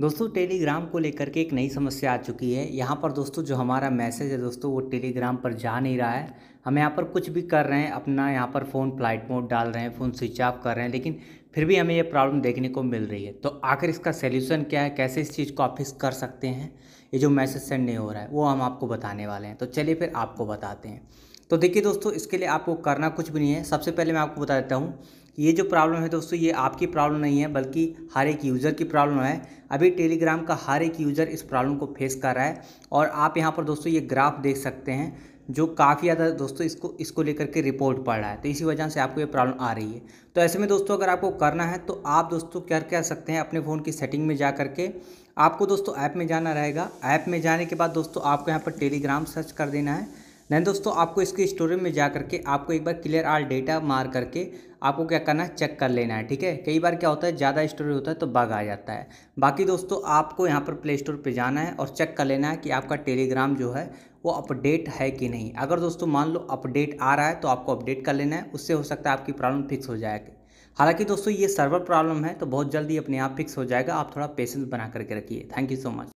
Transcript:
दोस्तों टेलीग्राम को लेकर के एक नई समस्या आ चुकी है यहाँ पर दोस्तों जो हमारा मैसेज है दोस्तों वो टेलीग्राम पर जा नहीं रहा है हम यहाँ पर कुछ भी कर रहे हैं अपना यहाँ पर फ़ोन फ्लाइट मोड डाल रहे हैं फ़ोन स्विच ऑफ कर रहे हैं लेकिन फिर भी हमें ये प्रॉब्लम देखने को मिल रही है तो आखिर इसका सोल्यूशन क्या है कैसे इस चीज़ को आप फिक्स कर सकते हैं ये जो मैसेज सेंड नहीं हो रहा है वो हम आपको बताने वाले हैं तो चलिए फिर आपको बताते हैं तो देखिए दोस्तों इसके लिए आपको करना कुछ भी नहीं है सबसे पहले मैं आपको बता देता हूँ ये जो प्रॉब्लम है दोस्तों ये आपकी प्रॉब्लम नहीं है बल्कि हर एक यूज़र की प्रॉब्लम है अभी टेलीग्राम का हर एक यूज़र इस प्रॉब्लम को फेस कर रहा है और आप यहाँ पर दोस्तों ये ग्राफ देख सकते हैं जो काफ़ी ज़्यादा दोस्तों इसको इसको लेकर के रिपोर्ट पड़ रहा है तो इसी वजह से आपको ये प्रॉब्लम आ रही है तो ऐसे में दोस्तों अगर आपको करना है तो आप दोस्तों क्या कर सकते हैं अपने फ़ोन की सेटिंग में जा कर के आपको दोस्तों ऐप में जाना रहेगा ऐप में जाने के बाद दोस्तों आपको यहाँ पर टेलीग्राम सर्च कर देना है नहीं दोस्तों आपको इसके स्टोरेज में जा करके आपको एक बार क्लियर आल डेटा मार करके आपको क्या करना है चेक कर लेना है ठीक है कई बार क्या होता है ज़्यादा स्टोरेज होता है तो बग आ जाता है बाकी दोस्तों आपको यहाँ पर प्ले स्टोर पर जाना है और चेक कर लेना है कि आपका टेलीग्राम जो है वो अपडेट है कि नहीं अगर दोस्तों मान लो अपडेट आ रहा है तो आपको अपडेट कर लेना है उससे हो सकता है आपकी प्रॉब्लम फिक्स हो जाएगी हालांकि दोस्तों ये सर्वर प्रॉब्लम है तो बहुत जल्दी अपने आप फिक्स हो जाएगा आप थोड़ा पेशेंस बना करके रखिए थैंक यू सो मच